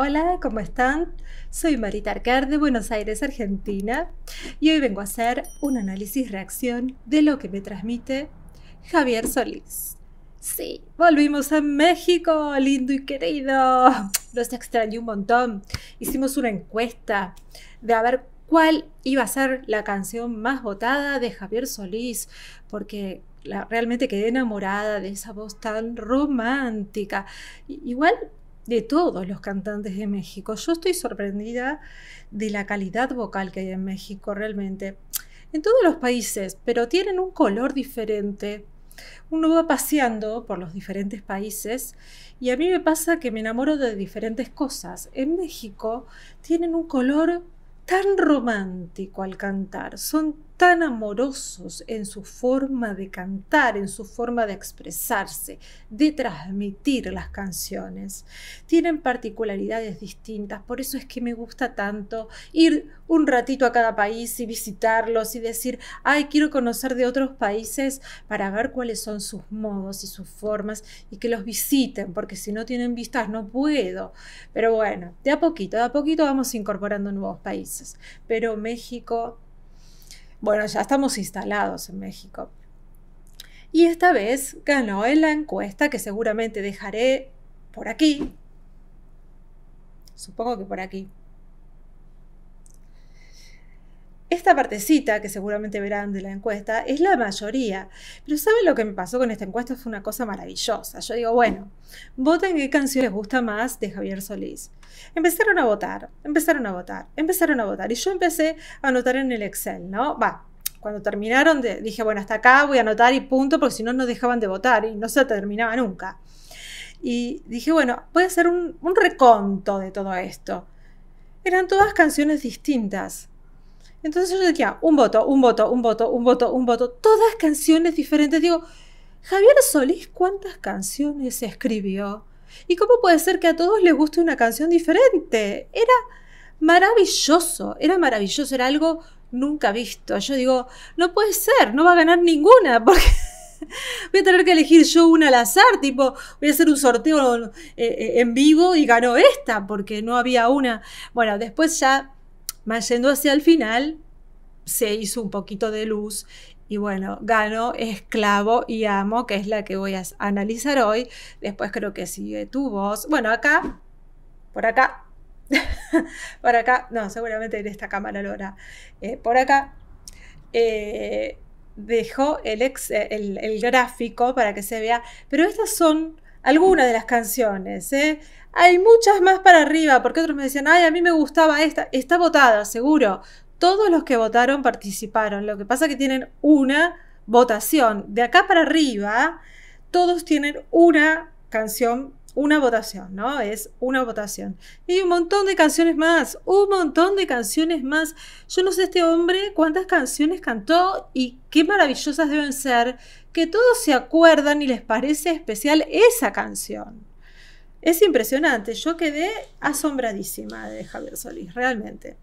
Hola, ¿cómo están? Soy Marita Arcar de Buenos Aires, Argentina, y hoy vengo a hacer un análisis-reacción de lo que me transmite Javier Solís. Sí, volvimos a México, lindo y querido. Nos extrañó un montón. Hicimos una encuesta de a ver cuál iba a ser la canción más votada de Javier Solís, porque realmente quedé enamorada de esa voz tan romántica. igual de todos los cantantes de México. Yo estoy sorprendida de la calidad vocal que hay en México realmente. En todos los países, pero tienen un color diferente. Uno va paseando por los diferentes países y a mí me pasa que me enamoro de diferentes cosas. En México tienen un color tan romántico al cantar, son tan amorosos en su forma de cantar, en su forma de expresarse, de transmitir las canciones. Tienen particularidades distintas, por eso es que me gusta tanto ir un ratito a cada país y visitarlos y decir, ay, quiero conocer de otros países para ver cuáles son sus modos y sus formas y que los visiten, porque si no tienen vistas no puedo. Pero bueno, de a poquito, de a poquito vamos incorporando nuevos países. Pero México bueno, ya estamos instalados en México. Y esta vez ganó en la encuesta que seguramente dejaré por aquí. Supongo que por aquí. partecita que seguramente verán de la encuesta es la mayoría. Pero ¿saben lo que me pasó con esta encuesta? Fue una cosa maravillosa. Yo digo, bueno, voten qué canción les gusta más de Javier Solís. Empezaron a votar, empezaron a votar, empezaron a votar. Y yo empecé a anotar en el Excel, ¿no? Va, cuando terminaron dije, bueno, hasta acá voy a anotar y punto, porque si no, no dejaban de votar y no se terminaba nunca. Y dije, bueno, voy a hacer un, un reconto de todo esto. Eran todas canciones distintas. Entonces yo decía, un voto, un voto, un voto, un voto, un voto, todas canciones diferentes. Digo, Javier Solís, ¿cuántas canciones escribió? ¿Y cómo puede ser que a todos les guste una canción diferente? Era maravilloso, era maravilloso, era algo nunca visto. Yo digo, no puede ser, no va a ganar ninguna, porque voy a tener que elegir yo una al azar, tipo, voy a hacer un sorteo eh, eh, en vivo y ganó esta, porque no había una. Bueno, después ya yendo hacia el final, se hizo un poquito de luz y bueno, gano, esclavo y amo, que es la que voy a analizar hoy. Después creo que sigue tu voz. Bueno, acá, por acá, por acá, no, seguramente en esta cámara lo eh, por acá, eh, dejó el, el, gráfico para que se vea, pero estas son algunas de las canciones. ¿eh? hay muchas más para arriba, porque otros me decían, ay, a mí me gustaba esta, está votada, seguro. Todos los que votaron participaron, lo que pasa es que tienen una votación. De acá para arriba, todos tienen una canción, una votación, ¿no? Es una votación. Y un montón de canciones más, un montón de canciones más. Yo no sé este hombre cuántas canciones cantó y qué maravillosas deben ser, que todos se acuerdan y les parece especial esa canción. Es impresionante, yo quedé asombradísima de Javier Solís, realmente.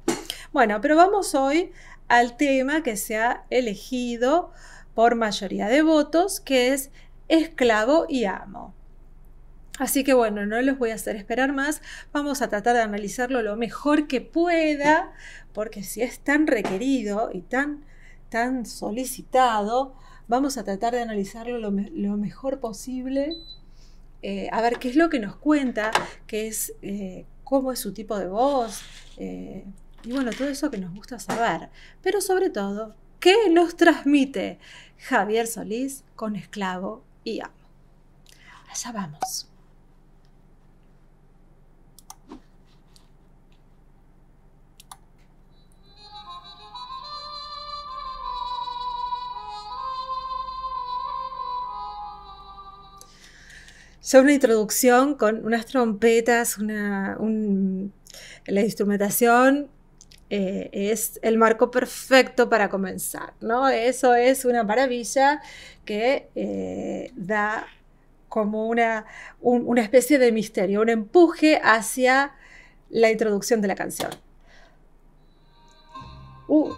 Bueno, pero vamos hoy al tema que se ha elegido por mayoría de votos, que es esclavo y amo. Así que bueno, no los voy a hacer esperar más, vamos a tratar de analizarlo lo mejor que pueda, porque si es tan requerido y tan, tan solicitado, vamos a tratar de analizarlo lo mejor posible eh, a ver qué es lo que nos cuenta, qué es, eh, cómo es su tipo de voz, eh, y bueno, todo eso que nos gusta saber. Pero sobre todo, ¿qué nos transmite Javier Solís con Esclavo y Amo? Allá vamos. ya una introducción con unas trompetas, la instrumentación eh, es el marco perfecto para comenzar, ¿no? Eso es una maravilla que eh, da como una, especie de misterio, un empuje hacia la introducción de la canción. Uh,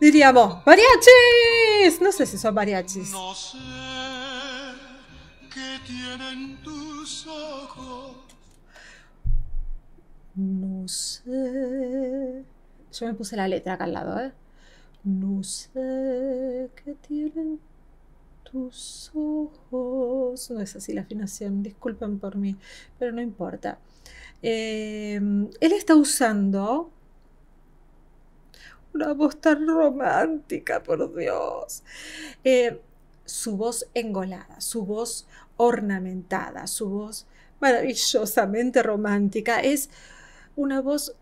diríamos, mariachis. No sé si son mariachis que tienen tus ojos. No sé. Yo me puse la letra acá al lado, ¿eh? No sé qué tienen tus ojos. No es así la afinación, disculpen por mí, pero no importa. Em, él está usando una voz tan romántica, por Dios. Em, su voz engolada, su voz ornamentada, su voz maravillosamente romántica, es una voz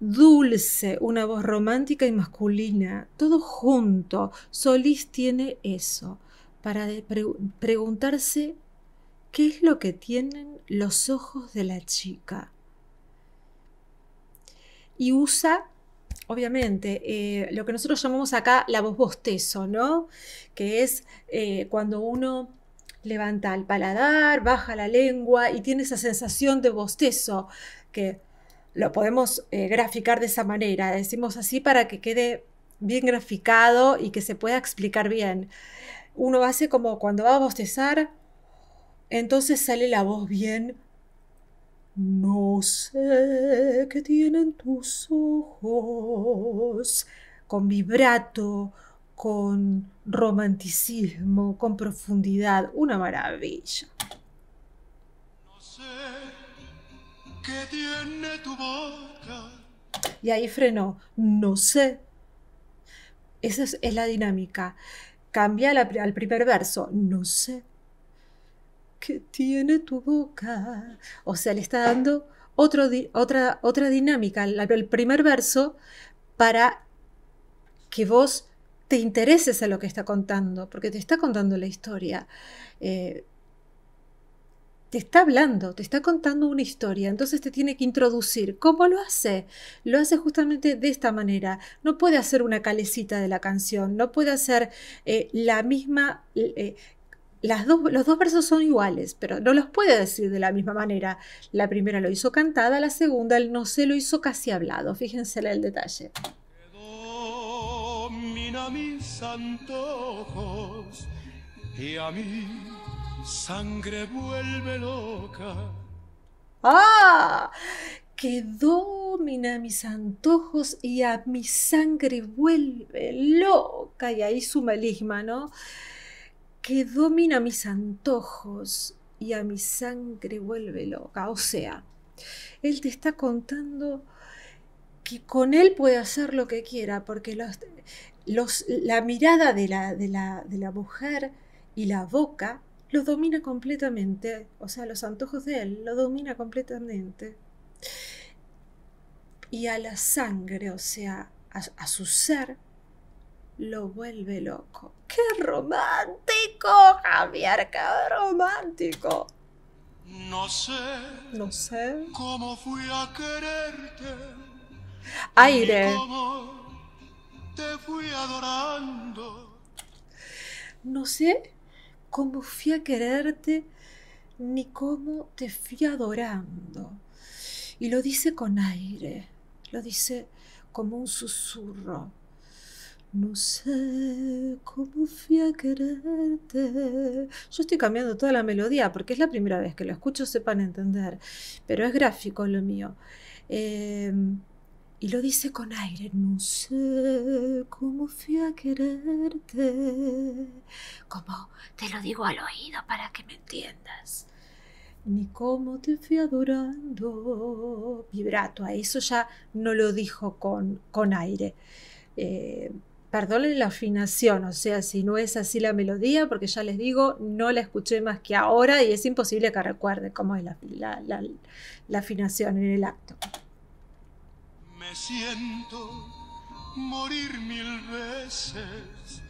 dulce, una voz romántica y masculina, todo junto. Solís tiene eso, para preguntarse qué es lo que tienen los ojos de la chica. Y usa, obviamente, eh, lo que nosotros llamamos acá la voz bostezo, ¿no? Que es eh, cuando uno levanta el paladar, baja la lengua y tiene esa sensación de bostezo que lo podemos eh, graficar de esa manera, decimos así para que quede bien graficado y que se pueda explicar bien. Uno hace como cuando va a bostezar, entonces sale la voz bien. No sé qué tienen tus ojos, con vibrato, con romanticismo, con profundidad, una maravilla. No sé qué tiene tu boca. Y ahí frenó, no sé. Esa es, la dinámica. Cambia al primer verso, no sé qué tiene tu boca. O sea, le está dando otra, otra dinámica al primer verso para que vos te intereses a lo que está contando, porque te está contando la historia. Eh, te está hablando, te está contando una historia, entonces te tiene que introducir. ¿Cómo lo hace? Lo hace justamente de esta manera. No puede hacer una calecita de la canción, no puede hacer eh, la misma... Eh, las dos, los dos versos son iguales, pero no los puede decir de la misma manera. La primera lo hizo cantada, la segunda no se lo hizo casi hablado. Fíjense el detalle a mis antojos y a mi sangre vuelve loca. ¡Ah! Que domina mis antojos y a mi sangre vuelve loca. Y ahí su melisma, ¿no? Que domina mis antojos y a mi sangre vuelve loca. O sea, él te está contando que con él puede hacer lo que quiera, porque la mirada de la, mujer y la boca lo domina completamente, o sea, los antojos de él lo domina completamente. Y a la sangre, o sea, a, a su ser, lo vuelve loco. ¡Qué romántico, Javier! ¡Qué romántico! No sé, no sé cómo fui a quererte aire. Te fui adorando. No sé cómo fui a quererte ni cómo te fui adorando. Y lo dice con aire, lo dice como un susurro. No sé cómo fui a quererte. Yo estoy cambiando toda la melodía porque es la primera vez que lo escucho, sepan entender, pero es gráfico lo mío. Eh, y lo dice con aire, no sé cómo fui a quererte, como te lo digo al oído para que me entiendas, ni cómo te fui adorando. Vibrato, a eso ya no lo dijo con, aire. Eh, la afinación, o sea, si no es así la melodía, porque ya les digo, no la escuché más que ahora y es imposible que recuerde cómo es la afinación en el acto. Me siento morir mil veces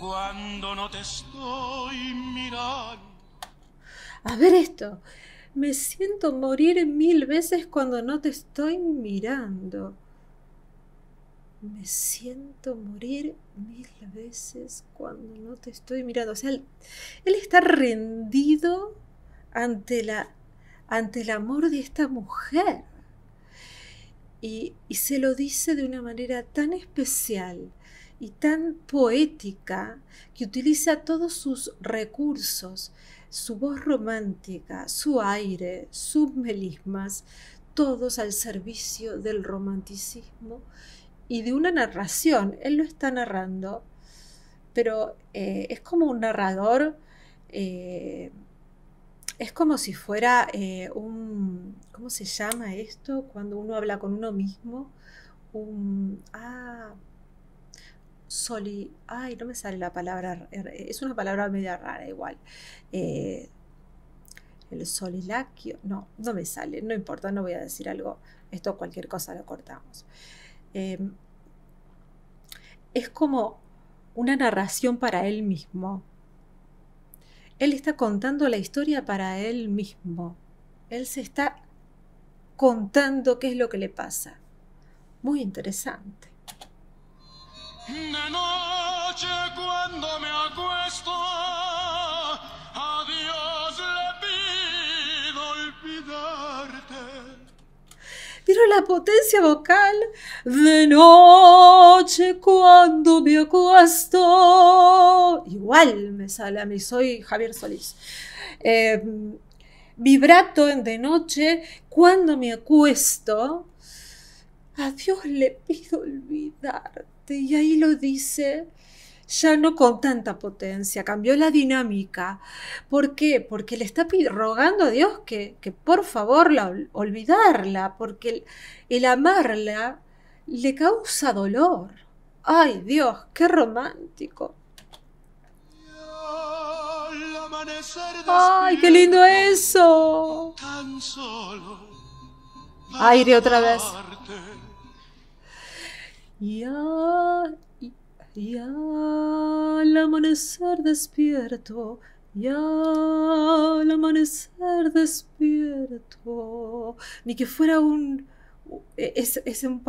cuando no te estoy mirando. A ver esto. Me siento morir mil veces cuando no te estoy mirando. Me siento morir mil veces cuando no te estoy mirando. O sea, él, está rendido ante, la, ante el amor de esta mujer y, se lo dice de una manera tan especial y tan poética que utiliza todos sus recursos, su voz romántica, su aire, sus melismas, todos al servicio del romanticismo y de una narración. Él lo está narrando, pero eh, es como un narrador, eh, es como si fuera eh, un ¿cómo se llama esto? Cuando uno habla con uno mismo, un, ah, soli, ay, no me sale la palabra, es una palabra media rara igual. Eh, el solilaquio, no, no me sale, no importa, no voy a decir algo, esto cualquier cosa lo cortamos. Em, es como una narración para él mismo. Él está contando la historia para él mismo. Él se está contando qué es lo que le pasa. Muy interesante. De cuando me acuesto, a le pido olvidarte. ¿Vieron la potencia vocal? De noche cuando me acuesto. Igual me sale a mí, soy Javier Solís. Eh, vibrato de noche cuando me acuesto. A Dios le pido olvidarte. Y ahí lo dice ya no con tanta potencia, cambió la dinámica. ¿Por qué? Porque le está rogando a Dios que, que por favor la, olvidarla, porque el, amarla le causa dolor. Ay Dios, qué romántico. ¡Ay, qué lindo eso! Aire otra vez. Ya, ya al amanecer despierto, ya al amanecer despierto. Ni que fuera un... E, es, un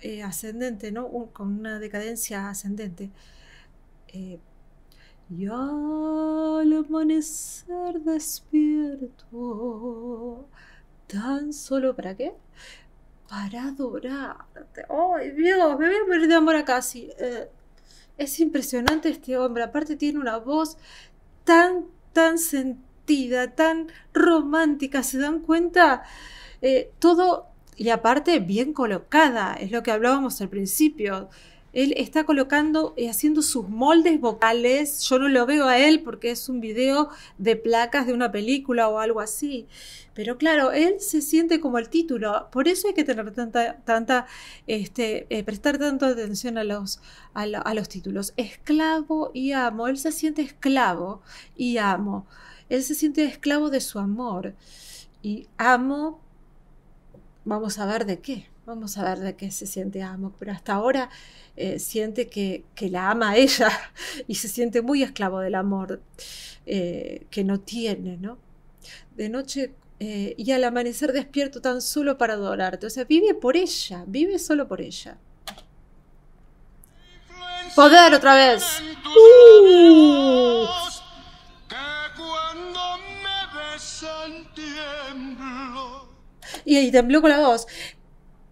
eh, ascendente, ¿no? con una decadencia ascendente. Eh, y al amanecer despierto, tan solo para qué? Para adorarte. ¡Ay, ¡Oh, Dios! Me voy a morir de amor acá. Eh, es impresionante este hombre. Aparte tiene una voz tan, tan sentida, tan romántica. ¿Se dan cuenta? Eh, todo, y aparte bien colocada. Es lo que hablábamos al principio él está colocando y eh, haciendo sus moldes vocales. Yo no lo veo a él porque es un video de placas de una película o algo así. Pero claro, él se siente como el título. Por eso hay que tener tanta, este, eh, prestar tanta atención a los, a los títulos. Esclavo y amo. Él se siente esclavo y amo. Él se siente esclavo de su amor. Y amo, vamos a ver de qué. Vamos a ver de qué se siente amo, pero hasta ahora eh, siente que, la ama ella y se siente muy esclavo del amor eh, que no tiene, ¿no? De noche eh, y al amanecer despierto tan solo para adorarte. O sea, vive por ella, vive solo por ella. Poder otra vez. Uh. Y ahí tembló con la voz.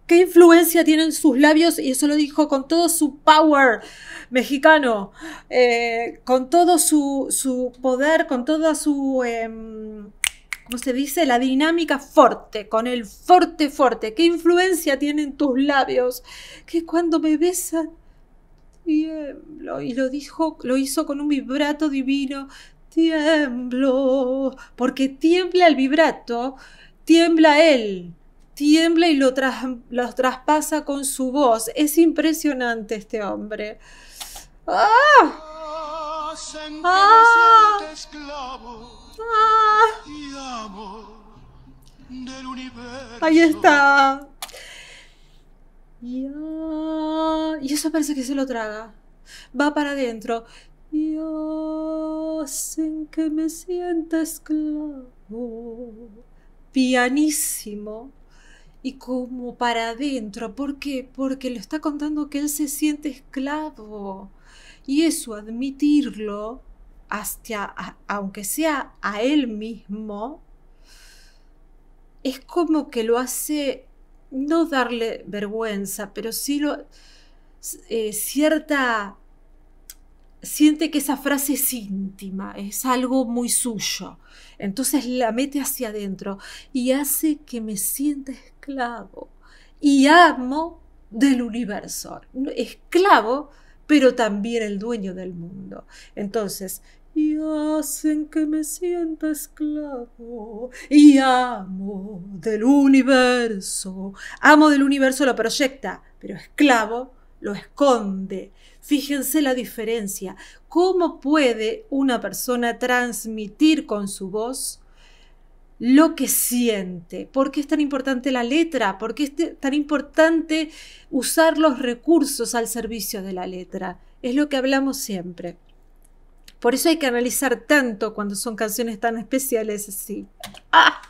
¿Qué influencia tienen sus labios? Y eso lo dijo con todo su power mexicano, eh, con todo su, su, poder, con toda su, em, ¿cómo se dice? La dinámica fuerte, con el fuerte, fuerte. ¿Qué influencia tienen tus labios? Que cuando me besa Tiemblo, y lo dijo, lo hizo con un vibrato divino. Tiemblo, porque tiembla el vibrato, tiembla él tiembla y lo, traspasa con su voz. Es impresionante este hombre. ¡Ah! ¡Ah! ¡Ah! Ahí está. Ah, y eso parece que se lo traga. Va para adentro. Y hacen que me sienta esclavo. Pianísimo y como para adentro. ¿Por qué? Porque le está contando que él se siente esclavo. Y eso, admitirlo, hasta, aunque sea a él mismo, es como que lo hace no darle vergüenza, pero sí lo, eh, cierta siente que esa frase es íntima, es algo muy suyo. Entonces la mete hacia adentro y hace que me sienta esclavo y amo del universo. Esclavo, pero también el dueño del mundo. Entonces, y hacen que me sienta esclavo y amo del universo. Amo del universo lo proyecta, pero esclavo lo esconde. Fíjense la diferencia. ¿Cómo puede una persona transmitir con su voz lo que siente? ¿Por qué es tan importante la letra? ¿Por qué es tan importante usar los recursos al servicio de la letra? Es lo que hablamos siempre. Por eso hay que analizar tanto cuando son canciones tan especiales así. ¡Ah!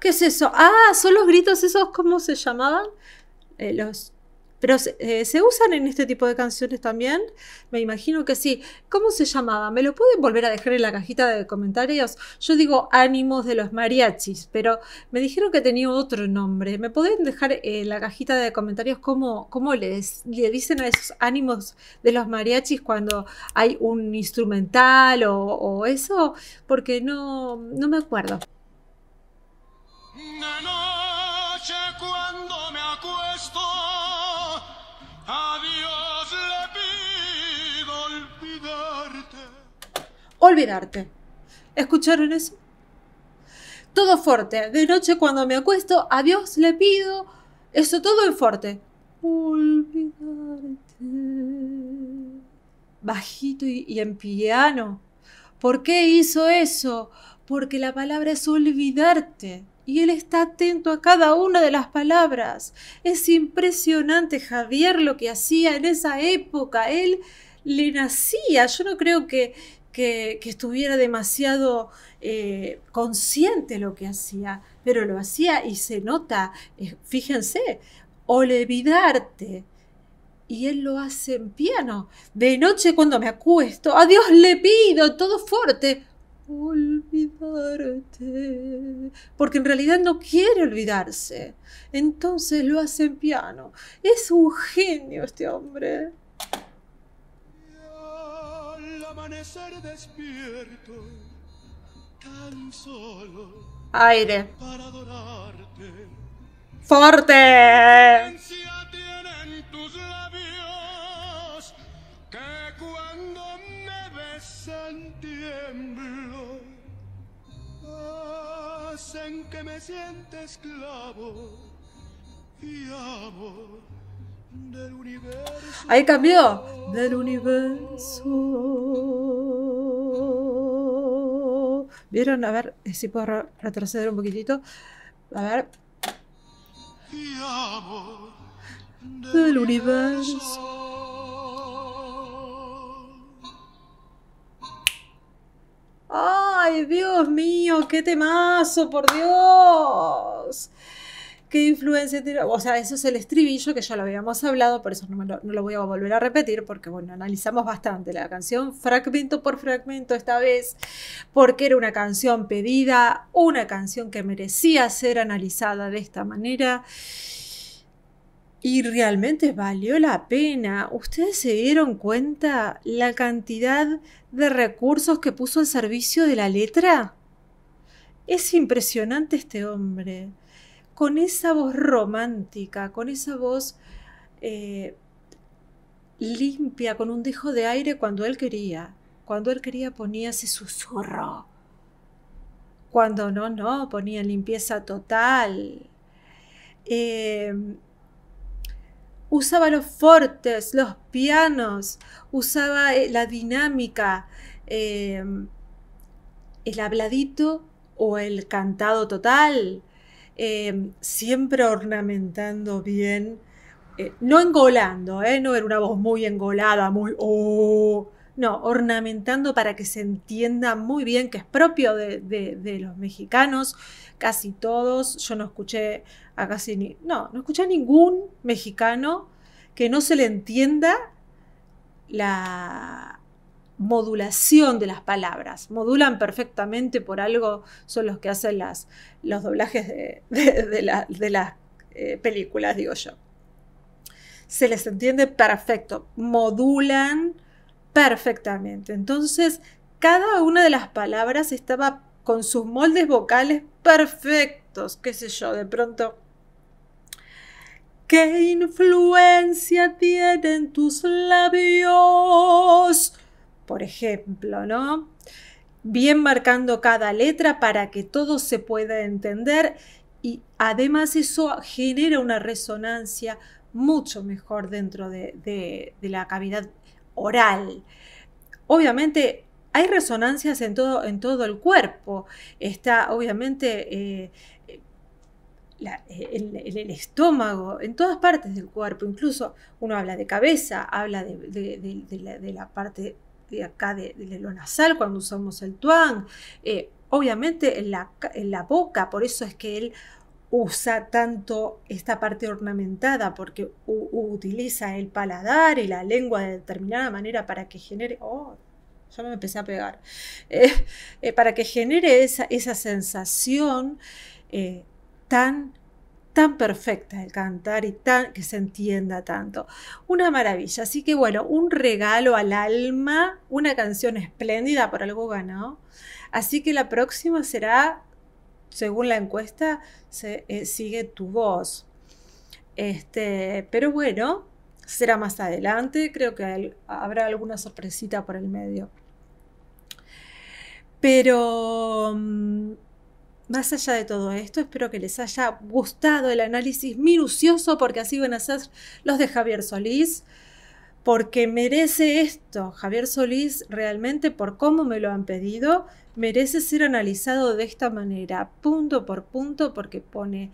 ¿Qué es eso? Ah, son los gritos esos, ¿cómo se llamaban? Eh, los pero eh, se usan en este tipo de canciones también. Me imagino que sí. ¿Cómo se llamaba? ¿Me lo pueden volver a dejar en la cajita de comentarios? Yo digo ánimos de los mariachis, pero me dijeron que tenía otro nombre. ¿Me pueden dejar en la cajita de comentarios cómo, cómo les, le dicen a esos ánimos de los mariachis cuando hay un instrumental o, eso? Porque no me acuerdo. De noche cuando me acuesto, a Dios le pido olvidarte. Olvidarte. ¿Escucharon eso? Todo fuerte. De noche cuando me acuesto, a Dios le pido. Eso todo en fuerte. Olvidarte. Bajito y, y en piano. ¿Por qué hizo eso? Porque la palabra es olvidarte y él está atento a cada una de las palabras. Es impresionante Javier lo que hacía en esa época. Él le nacía. Yo no creo que, que, estuviera demasiado eh, consciente lo que hacía, pero lo hacía y se nota. Eh, fíjense, olvidarte y él lo hace en piano. De noche cuando me acuesto, a Dios le pido todo fuerte, olvidarte, porque en realidad no quiere olvidarse. Entonces lo hace en piano. Es un genio este hombre. Aire. Para en tiemblo, hacen que me sienta esclavo y amo del universo. Ahí cambió. Del universo. ¿Vieron? A ver si puedo retroceder un poquitito. A ver. Y amo del universo. ¡Ay, Dios mío! ¡Qué temazo, por Dios! ¿Qué influencia tiene? O sea, eso es el estribillo que ya lo habíamos hablado, por eso no, lo, no lo voy a volver a repetir, porque bueno, analizamos bastante la canción fragmento por fragmento esta vez, porque era una canción pedida, una canción que merecía ser analizada de esta manera. Y realmente valió la pena. Ustedes se dieron cuenta la cantidad de recursos que puso al servicio de la letra. Es impresionante este hombre, con esa voz romántica, con esa voz eh, limpia, con un dejo de aire cuando él quería. Cuando él quería ponía ese susurro. Cuando no, no, ponía limpieza total. Eh, usaba los fortes, los pianos, usaba eh, la dinámica, em, el habladito o el cantado total, em, siempre ornamentando bien, eh, no engolando, eh, no era una voz muy engolada, muy... Oh, no, ornamentando para que se entienda muy bien que es propio de los mexicanos, casi todos, yo no escuché a casi ni, no, no escuché a ningún mexicano que no se le entienda la modulación de las palabras. Modulan perfectamente, por algo son los que hacen las, los doblajes de, las eh, películas, digo yo. Se les entiende perfecto, modulan perfectamente. Entonces, cada una de las palabras estaba con sus moldes vocales perfectos, qué sé yo, de pronto. ¿Qué influencia tienen tus labios? Por ejemplo, ¿no? Bien marcando cada letra para que todo se pueda entender y además eso genera una resonancia mucho mejor dentro de, de la cavidad oral. Obviamente hay resonancias en todo, en todo el cuerpo. Está obviamente en eh, eh, eh, el, estómago, en todas partes del cuerpo. Incluso uno habla de cabeza, habla de, la, parte de acá de, lo nasal cuando usamos el tuán. obviamente en la, boca, por eso es que él usa tanto esta parte ornamentada porque utiliza el paladar y la lengua de determinada manera para que genere, oh, yo me empecé a pegar, eh, eh, para que genere esa, sensación eh, tan tan perfecta el cantar y que se entienda tanto. Una maravilla. Así que bueno, un regalo al alma, una canción espléndida por algo ganado, Así que la próxima será, según la encuesta, se, sigue tu voz. Este, pero bueno, será más adelante. Creo que habrá alguna sorpresita por el medio. Pero mm, más allá de todo esto, espero que les haya gustado el análisis minucioso, porque así van a ser los de Javier Solís, porque merece esto. Javier Solís realmente, por cómo me lo han pedido, merece ser analizado de esta manera, punto por punto, porque pone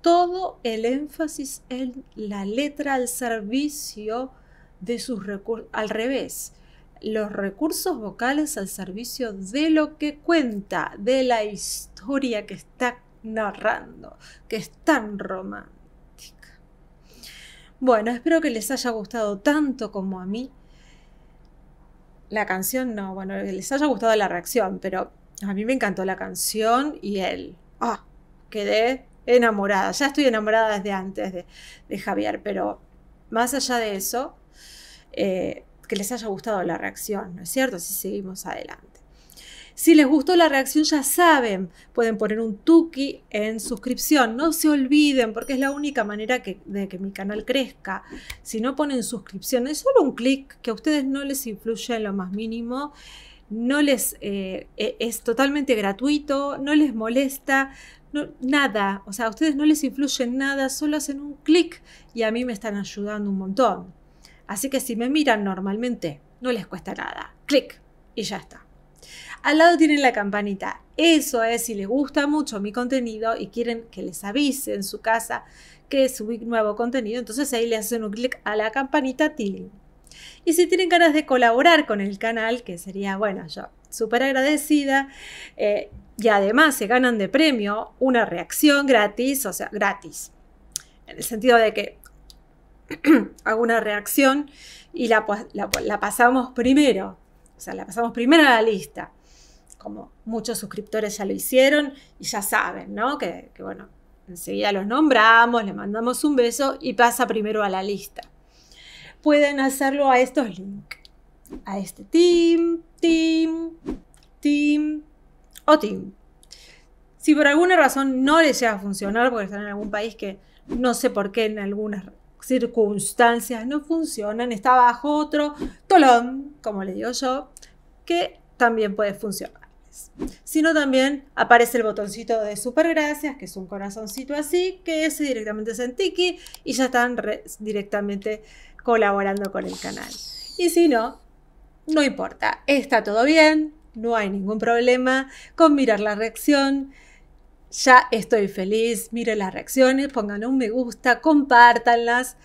todo el énfasis en la letra al servicio de sus recursos, al revés los recursos vocales al servicio de lo que cuenta, de la historia que está narrando, que es tan romántica. Bueno, espero que les haya gustado tanto como a mí. La canción no, bueno, les haya gustado la reacción, pero a mí me encantó la canción y él. Ah, quedé enamorada. Ya estoy enamorada desde antes de, Javier, pero más allá de eso, eh, que les haya gustado la reacción, ¿no es cierto? Si seguimos adelante. Si les gustó la reacción, ya saben, pueden poner un tuki en suscripción. No se olviden, porque es la única manera de que mi canal crezca. Si no ponen suscripción, es solo un clic que a ustedes no les influye en lo más mínimo. No les eh, e, es totalmente gratuito, no les molesta, nada. O sea, a ustedes no les influye nada, solo hacen un clic y a mí me están ayudando un montón. Así que si me miran normalmente, no les cuesta nada. Clic y ya está. Al lado tienen la campanita. Eso es si les gusta mucho mi contenido y quieren que les avise en su casa que subí nuevo contenido, entonces ahí le hacen un clic a la campanita til. Y si tienen ganas de colaborar con el canal, que sería, bueno, yo súper agradecida, eh, y además se ganan de premio una reacción gratis, o sea, gratis, en el sentido de que alguna una reacción y la, pasamos primero, o sea, la pasamos primero a la lista. Como muchos suscriptores ya lo hicieron y ya saben, ¿no? Que, que bueno, enseguida los nombramos, les mandamos un beso y pasa primero a la lista. Pueden hacerlo a estos links, a este team, team, team o team. Si por alguna razón no les llega a funcionar, porque están en algún país que no sé por qué en algunas circunstancias no funcionan, está bajo otro tolón, como le digo yo, que también puede funcionar sino también aparece el botoncito de super gracias, que es un corazoncito así, que ese directamente es en Tiki y ya están directamente colaborando con el canal. Y si no, no importa, está todo bien, no hay ningún problema con mirar la reacción, ya estoy feliz, miren las reacciones, pongan un me gusta, compártanlas,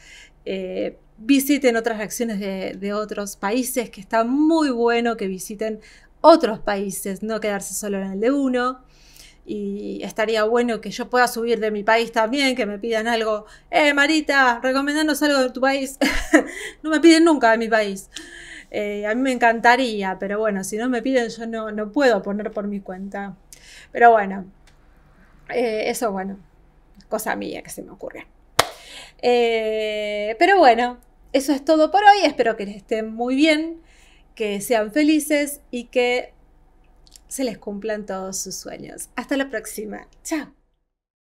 eh, visiten otras reacciones de, otros países, que está muy bueno que visiten otros países, no quedarse solo en el de uno. Y estaría bueno que yo pueda subir de mi país también, que me pidan algo. Eh, Marita, recomendanos algo de tu país. no me piden nunca de mi país. Eh, a mí me encantaría, pero bueno, si no me piden yo no, no puedo poner por mi cuenta. Pero bueno, eh, eso, bueno, cosa mía que se me ocurre. Eh, pero bueno, eso es todo por hoy. Espero que les estén muy bien, que sean felices y que se les cumplan todos sus sueños. Hasta la próxima. Chao.